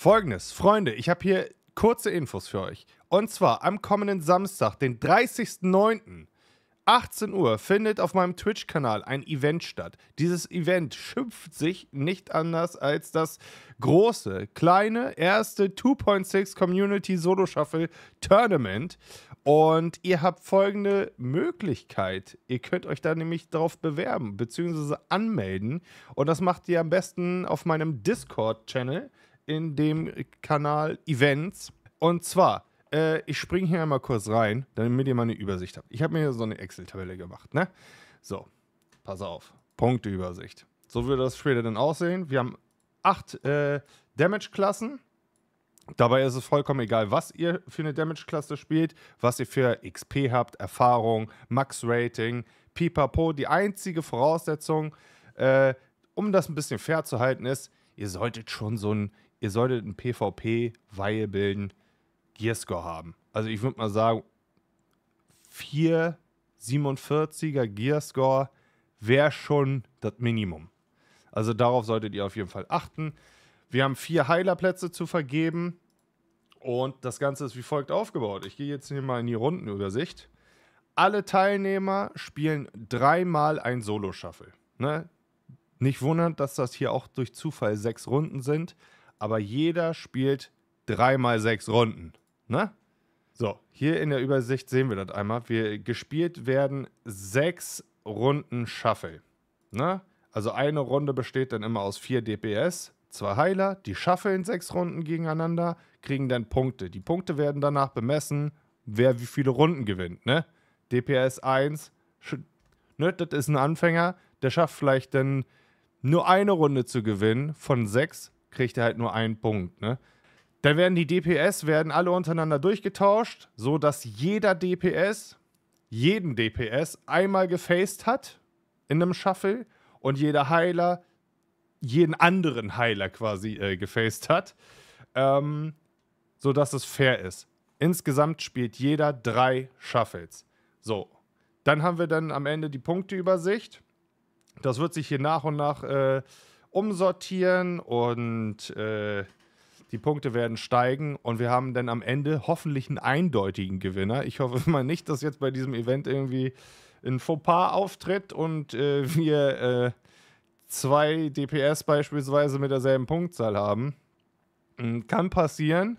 Folgendes, Freunde, ich habe hier kurze Infos für euch. Und zwar am kommenden Samstag, den 30.09. 18 Uhr findet auf meinem Twitch-Kanal ein Event statt. Dieses Event schimpft sich nicht anders als das große, kleine, erste 2.6 Community Solo Shuffle Tournament. Und ihr habt folgende Möglichkeit. Ihr könnt euch da nämlich darauf bewerben bzw. anmelden. Und das macht ihr am besten auf meinem Discord-Channel in dem Kanal Events. Und zwar, äh, ich springe hier einmal kurz rein, damit ihr mal eine Übersicht habt. Ich habe mir hier so eine Excel-Tabelle gemacht, ne? So, pass auf. Punkteübersicht. So würde das später dann aussehen. Wir haben acht äh, Damage-Klassen. Dabei ist es vollkommen egal, was ihr für eine Damage-Klasse spielt, was ihr für XP habt, Erfahrung, Max-Rating, pipapo. Die einzige Voraussetzung, äh, um das ein bisschen fair zu halten, ist, ihr solltet schon so ein, ihr solltet ein PvP-Weihe Gearscore haben. Also ich würde mal sagen, 447 er Gearscore wäre schon das Minimum. Also darauf solltet ihr auf jeden Fall achten. Wir haben vier Heilerplätze zu vergeben und das Ganze ist wie folgt aufgebaut. Ich gehe jetzt hier mal in die Rundenübersicht. Alle Teilnehmer spielen dreimal ein Solo-Shuffle. Ne? Nicht wundern, dass das hier auch durch Zufall sechs Runden sind aber jeder spielt dreimal sechs Runden. Ne? So, hier in der Übersicht sehen wir das einmal. Wir gespielt werden sechs Runden Shuffle. Ne? Also eine Runde besteht dann immer aus vier DPS, zwei Heiler, die shuffeln sechs Runden gegeneinander, kriegen dann Punkte. Die Punkte werden danach bemessen, wer wie viele Runden gewinnt. Ne? DPS 1, ne, das ist ein Anfänger, der schafft vielleicht dann nur eine Runde zu gewinnen von sechs, kriegt er halt nur einen Punkt. Ne? Dann werden die DPS, werden alle untereinander durchgetauscht, sodass jeder DPS, jeden DPS einmal gefaced hat in einem Shuffle und jeder Heiler jeden anderen Heiler quasi äh, gefaced hat, ähm, sodass es fair ist. Insgesamt spielt jeder drei Shuffles. So, dann haben wir dann am Ende die Punkteübersicht. Das wird sich hier nach und nach äh, umsortieren und äh, die Punkte werden steigen und wir haben dann am Ende hoffentlich einen eindeutigen Gewinner. Ich hoffe mal nicht, dass jetzt bei diesem Event irgendwie ein Fauxpas auftritt und äh, wir äh, zwei DPS beispielsweise mit derselben Punktzahl haben. Hm, kann passieren.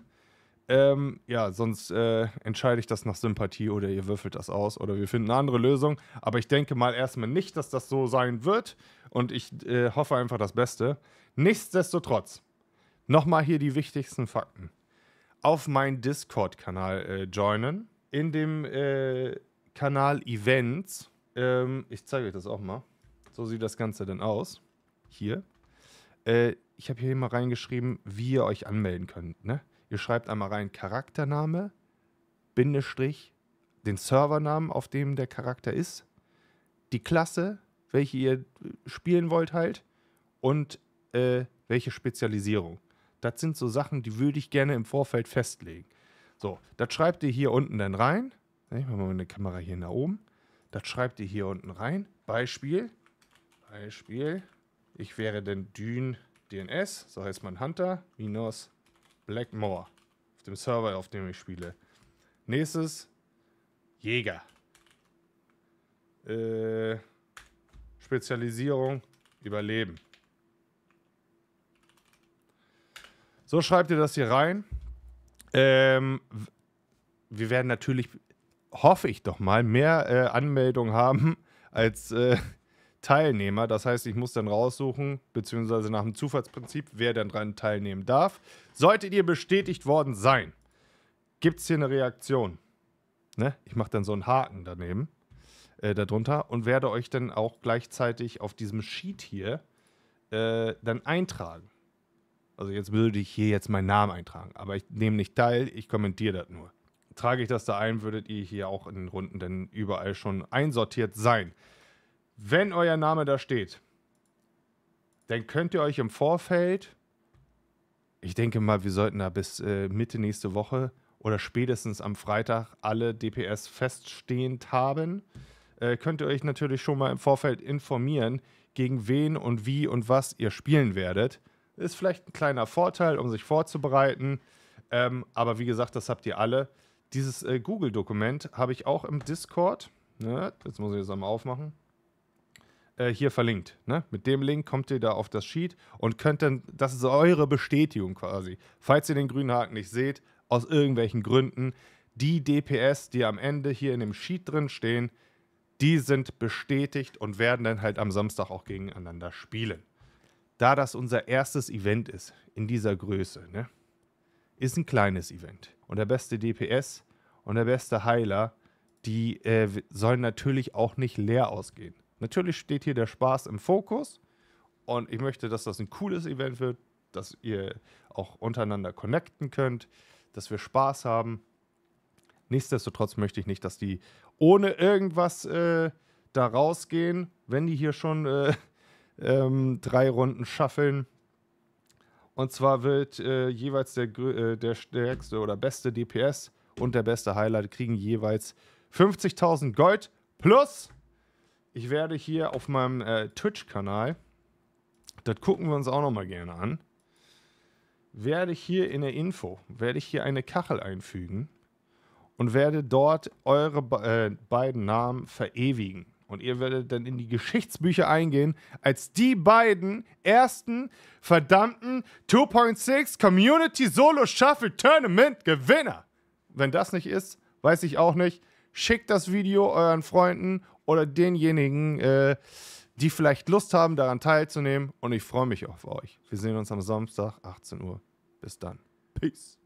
Ähm, ja, sonst äh, entscheide ich das nach Sympathie oder ihr würfelt das aus oder wir finden eine andere Lösung. Aber ich denke mal erstmal nicht, dass das so sein wird und ich äh, hoffe einfach das Beste. Nichtsdestotrotz, nochmal hier die wichtigsten Fakten. Auf meinen Discord-Kanal äh, joinen. In dem äh, Kanal Events, ähm, ich zeige euch das auch mal. So sieht das Ganze denn aus. Hier. Äh, ich habe hier mal reingeschrieben, wie ihr euch anmelden könnt. Ne? Ihr schreibt einmal rein Charaktername, Bindestrich, den Servernamen, auf dem der Charakter ist, die Klasse, welche ihr äh, spielen wollt halt und äh, welche Spezialisierung. Das sind so Sachen, die würde ich gerne im Vorfeld festlegen. So, das schreibt ihr hier unten dann rein. Ich mache mal meine Kamera hier nach oben. Das schreibt ihr hier unten rein. Beispiel. Beispiel. Ich wäre denn Dyn DNS, so heißt mein Hunter, minus Blackmore. Auf dem Server, auf dem ich spiele. Nächstes Jäger. Äh, Spezialisierung, Überleben. So schreibt ihr das hier rein. Ähm, wir werden natürlich, hoffe ich doch mal, mehr äh, Anmeldungen haben als äh, Teilnehmer. Das heißt, ich muss dann raussuchen, beziehungsweise nach dem Zufallsprinzip, wer dann dran teilnehmen darf. Solltet ihr bestätigt worden sein, gibt es hier eine Reaktion. Ne? Ich mache dann so einen Haken daneben äh, darunter und werde euch dann auch gleichzeitig auf diesem Sheet hier äh, dann eintragen. Also jetzt würde ich hier jetzt meinen Namen eintragen, aber ich nehme nicht teil, ich kommentiere das nur. Trage ich das da ein, würdet ihr hier auch in den Runden dann überall schon einsortiert sein. Wenn euer Name da steht, dann könnt ihr euch im Vorfeld, ich denke mal, wir sollten da bis äh, Mitte nächste Woche oder spätestens am Freitag alle DPS feststehend haben äh, könnt ihr euch natürlich schon mal im Vorfeld informieren, gegen wen und wie und was ihr spielen werdet. Ist vielleicht ein kleiner Vorteil, um sich vorzubereiten. Ähm, aber wie gesagt, das habt ihr alle. Dieses äh, Google-Dokument habe ich auch im Discord. Ne? Jetzt muss ich das einmal aufmachen äh, hier verlinkt. Ne? Mit dem Link kommt ihr da auf das Sheet und könnt dann, das ist eure Bestätigung quasi. Falls ihr den grünen Haken nicht seht, aus irgendwelchen Gründen, die DPS, die am Ende hier in dem Sheet drin stehen, die sind bestätigt und werden dann halt am Samstag auch gegeneinander spielen. Da das unser erstes Event ist in dieser Größe, ne, ist ein kleines Event. Und der beste DPS und der beste Heiler, die äh, sollen natürlich auch nicht leer ausgehen. Natürlich steht hier der Spaß im Fokus und ich möchte, dass das ein cooles Event wird, dass ihr auch untereinander connecten könnt, dass wir Spaß haben. Nichtsdestotrotz möchte ich nicht, dass die ohne irgendwas äh, da rausgehen, wenn die hier schon äh, ähm, drei Runden schaffeln. Und zwar wird äh, jeweils der, äh, der stärkste oder beste DPS und der beste Highlight kriegen jeweils 50.000 Gold plus. Ich werde hier auf meinem äh, Twitch-Kanal, das gucken wir uns auch nochmal gerne an, werde ich hier in der Info, werde ich hier eine Kachel einfügen und werde dort eure äh, beiden Namen verewigen. Und ihr werdet dann in die Geschichtsbücher eingehen als die beiden ersten verdammten 2.6 Community Solo Shuffle Tournament Gewinner. Wenn das nicht ist, weiß ich auch nicht. Schickt das Video euren Freunden oder denjenigen, äh, die vielleicht Lust haben, daran teilzunehmen. Und ich freue mich auf euch. Wir sehen uns am Samstag, 18 Uhr. Bis dann. Peace.